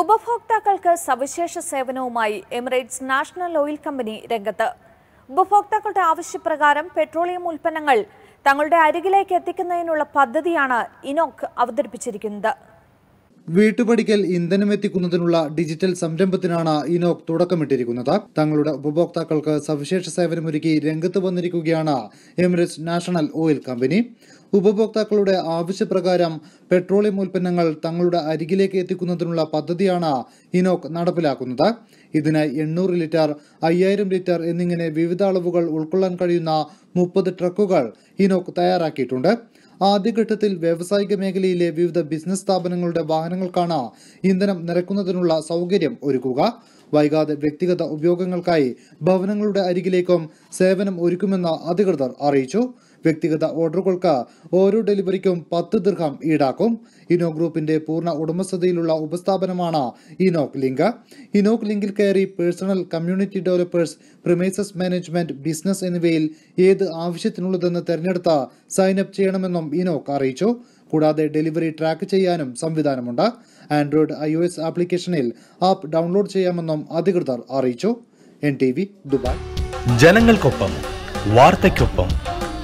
ഉപഭോക്താക്കൾക്ക് സവിശേഷ സേവനവുമായി എമിറേറ്റ്സ് നാഷണൽ ഓയിൽ കമ്പനി രംഗത്ത് ഉപഭോക്താക്കളുടെ ആവശ്യപ്രകാരം പെട്രോളിയം ഉൽപ്പന്നങ്ങൾ തങ്ങളുടെ അരികിലേക്ക് എത്തിക്കുന്നതിനുള്ള പദ്ധതിയാണ് ഇനോക് അവതരിപ്പിച്ചിരിക്കുന്നത് വീട്ടുപടിക്കൽ ഇന്ധനം എത്തിക്കുന്നതിനുള്ള ഡിജിറ്റൽ സംരംഭത്തിനാണ് ഇനോക് തുടക്കമിട്ടിരിക്കുന്നത് തങ്ങളുടെ ഉപഭോക്താക്കൾക്ക് സവിശേഷ സേവനമൊരുക്കി രംഗത്ത് വന്നിരിക്കുകയാണ് എമിറേറ്റ്സ് നാഷണൽ ഓയിൽ കമ്പനി ഉപഭോക്താക്കളുടെ ആവശ്യപ്രകാരം പെട്രോളിയം ഉൽപ്പന്നങ്ങൾ തങ്ങളുടെ അരികിലേക്ക് എത്തിക്കുന്നതിനുള്ള പദ്ധതിയാണ് ഇനോക് നടപ്പിലാക്കുന്നത് ഇതിനായി എണ്ണൂറ് ലിറ്റർ അയ്യായിരം ലിറ്റർ എന്നിങ്ങനെ വിവിധ അളവുകൾ ഉൾക്കൊള്ളാൻ കഴിയുന്ന മുപ്പത് ട്രക്കുകൾ ഹിനോക്ക് തയ്യാറാക്കിയിട്ടുണ്ട് ആദ്യഘട്ടത്തിൽ വ്യാവസായിക മേഖലയിലെ വിവിധ ബിസിനസ് സ്ഥാപനങ്ങളുടെ വാഹനങ്ങൾക്കാണ് ഇന്ധനം നിറക്കുന്നതിനുള്ള സൗകര്യം ഒരുക്കുക വൈകാതെ വ്യക്തിഗത ഉപയോഗങ്ങൾക്കായി ഭവനങ്ങളുടെ അരികിലേക്കും സേവനം ഒരുക്കുമെന്ന് അധികൃതർ അറിയിച്ചു വ്യക്തിഗത ഓർഡറുകൾക്ക് ഓരോ ഡെലിവറിക്കും പത്ത് ദീർഘം ഈടാക്കും ഇനോ ഗ്രൂപ്പിന്റെ പൂർണ്ണ ഉടമസ്ഥതയിലുള്ള ഉപസ്ഥാപനമാണ് ഇനോക് ലിങ്ക് ഇനോക് ലിങ്കിൽ കയറി personal community developers premises management business എന്നിവയിൽ ഏത് ആവശ്യത്തിനുള്ളതെന്ന് തെരഞ്ഞെടുത്ത് സൈനപ്പ് ചെയ്യണമെന്നും ഇനോക് അറിയിച്ചു കൂടാതെ ഡെലിവറി ട്രാക്ക് ചെയ്യാനും സംവിധാനമുണ്ട് ആൻഡ്രോയിഡ് ഐ ആപ്ലിക്കേഷനിൽ ആപ്പ് ഡൗൺലോഡ് ചെയ്യാമെന്നും അധികൃതർ അറിയിച്ചു എൻ ടി വി ദുബായ് ജനങ്ങൾക്കൊപ്പം വാർത്തയ്ക്കൊപ്പം